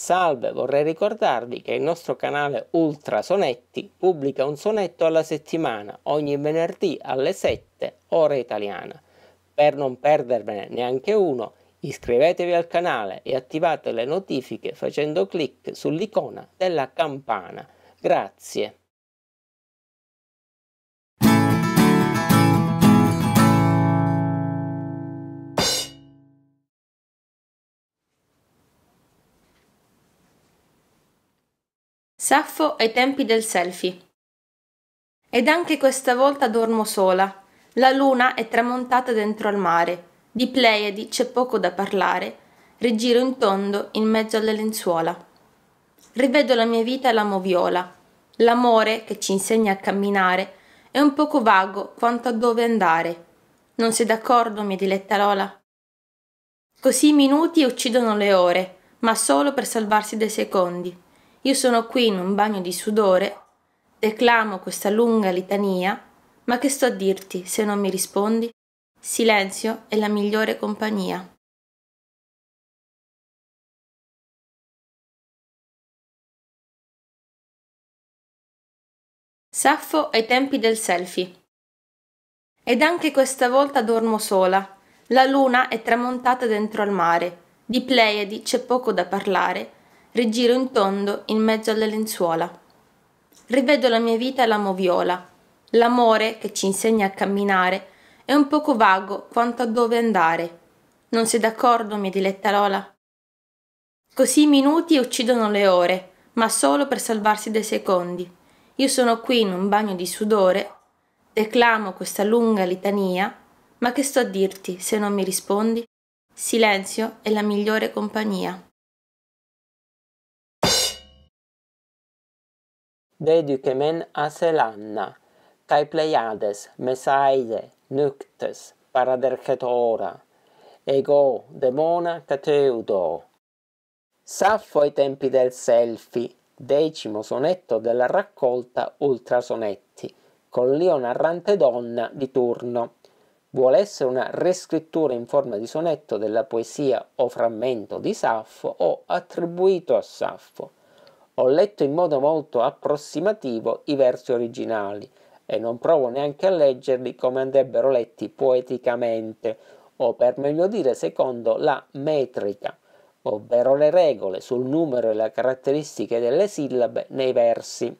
Salve, vorrei ricordarvi che il nostro canale Ultra Sonetti pubblica un sonetto alla settimana, ogni venerdì alle 7, ora italiana. Per non perdervene neanche uno, iscrivetevi al canale e attivate le notifiche facendo clic sull'icona della campana. Grazie. Saffo ai tempi del selfie. Ed anche questa volta dormo sola. La luna è tramontata dentro al mare. Di Pleiadi c'è poco da parlare. Rigiro in tondo in mezzo alle lenzuola. Rivedo la mia vita e l'amo viola. L'amore che ci insegna a camminare è un poco vago quanto a dove andare. Non sei d'accordo, mia diletta Lola? Così i minuti uccidono le ore, ma solo per salvarsi dei secondi. Io sono qui in un bagno di sudore, declamo questa lunga litania, ma che sto a dirti se non mi rispondi? Silenzio è la migliore compagnia. Saffo ai tempi del selfie. Ed anche questa volta dormo sola. La luna è tramontata dentro al mare. Di Pleiadi c'è poco da parlare, Rigiro in tondo in mezzo alle lenzuola. Rivedo la mia vita e l'amo viola. L'amore che ci insegna a camminare è un poco vago quanto a dove andare. Non sei d'accordo, mia diletta Lola? Così i minuti uccidono le ore, ma solo per salvarsi dei secondi. Io sono qui in un bagno di sudore, declamo questa lunga litania, ma che sto a dirti se non mi rispondi? Silenzio è la migliore compagnia. Veducemen Aselanna, Kai Pleiades, Mesaide, Nuctes, Paraderchetora, Ego, Demona, Cateudo. Saffo ai tempi del Selfi, decimo sonetto della raccolta Ultrasonetti, con Lio narrante donna di turno. Vuole essere una riscrittura in forma di sonetto della poesia o frammento di Saffo o attribuito a Saffo ho letto in modo molto approssimativo i versi originali e non provo neanche a leggerli come andrebbero letti poeticamente, o per meglio dire secondo la metrica, ovvero le regole sul numero e le caratteristiche delle sillabe nei versi.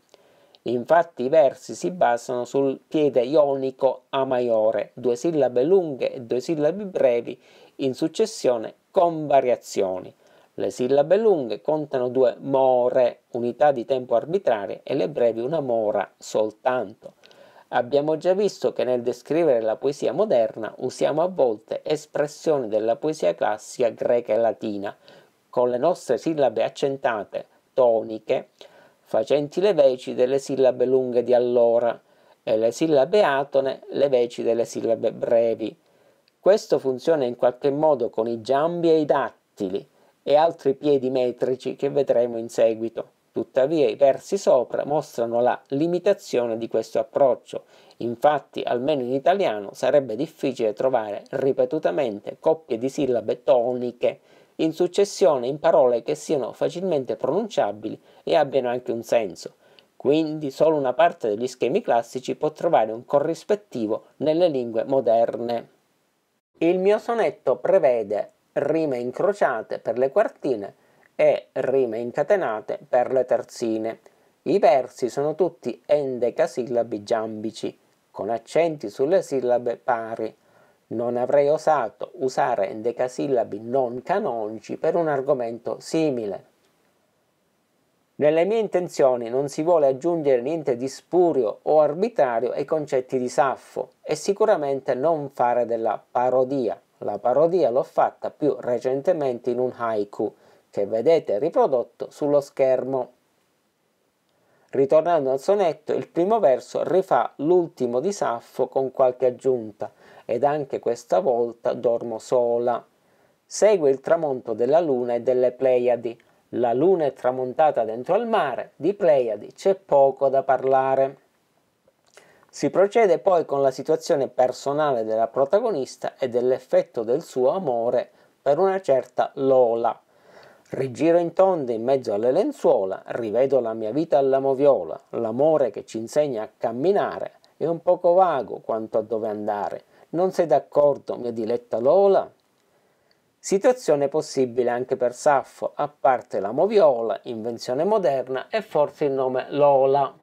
Infatti i versi si basano sul piede ionico A maggiore, due sillabe lunghe e due sillabe brevi in successione con variazioni. Le sillabe lunghe contano due more, unità di tempo arbitrarie, e le brevi una mora soltanto. Abbiamo già visto che nel descrivere la poesia moderna usiamo a volte espressioni della poesia classica greca e latina, con le nostre sillabe accentate, toniche, facenti le veci delle sillabe lunghe di allora e le sillabe atone le veci delle sillabe brevi. Questo funziona in qualche modo con i giambi e i dattili, e altri piedi metrici che vedremo in seguito. Tuttavia i versi sopra mostrano la limitazione di questo approccio, infatti almeno in italiano sarebbe difficile trovare ripetutamente coppie di sillabe toniche in successione in parole che siano facilmente pronunciabili e abbiano anche un senso. Quindi solo una parte degli schemi classici può trovare un corrispettivo nelle lingue moderne. Il mio sonetto prevede rime incrociate per le quartine e rime incatenate per le terzine. I versi sono tutti endecasillabi giambici, con accenti sulle sillabe pari. Non avrei osato usare endecasillabi non canonici per un argomento simile. Nelle mie intenzioni non si vuole aggiungere niente di spurio o arbitrario ai concetti di Saffo e sicuramente non fare della parodia. La parodia l'ho fatta più recentemente in un haiku che vedete riprodotto sullo schermo. Ritornando al sonetto, il primo verso rifà l'ultimo di Saffo con qualche aggiunta ed anche questa volta dormo sola. Segue il tramonto della luna e delle Pleiadi. La luna è tramontata dentro al mare, di Pleiadi c'è poco da parlare. Si procede poi con la situazione personale della protagonista e dell'effetto del suo amore per una certa Lola. Rigiro in tonda in mezzo alle lenzuola, rivedo la mia vita alla moviola, l'amore che ci insegna a camminare, è un poco vago quanto a dove andare. Non sei d'accordo, mia diletta Lola? Situazione possibile anche per Saffo, a parte la moviola, invenzione moderna e forse il nome Lola.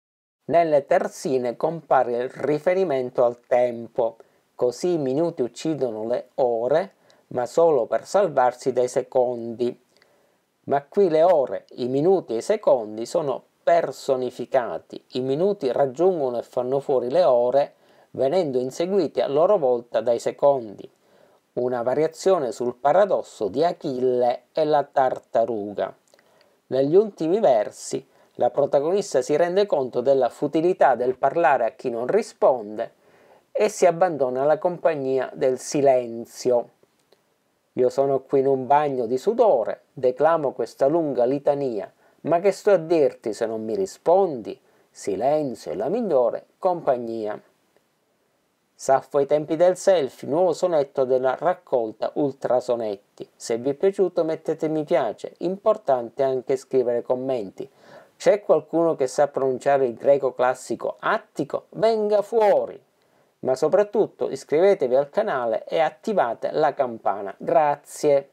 Nelle terzine compare il riferimento al tempo, così i minuti uccidono le ore, ma solo per salvarsi dai secondi. Ma qui le ore, i minuti e i secondi sono personificati, i minuti raggiungono e fanno fuori le ore, venendo inseguiti a loro volta dai secondi. Una variazione sul paradosso di Achille e la tartaruga. Negli ultimi versi la protagonista si rende conto della futilità del parlare a chi non risponde e si abbandona alla compagnia del silenzio. Io sono qui in un bagno di sudore, declamo questa lunga litania, ma che sto a dirti se non mi rispondi? Silenzio è la migliore compagnia. Saffo ai tempi del selfie, nuovo sonetto della raccolta Ultrasonetti. Se vi è piaciuto mettete mi piace, importante anche scrivere commenti. C'è qualcuno che sa pronunciare il greco classico attico? Venga fuori! Ma soprattutto iscrivetevi al canale e attivate la campana. Grazie!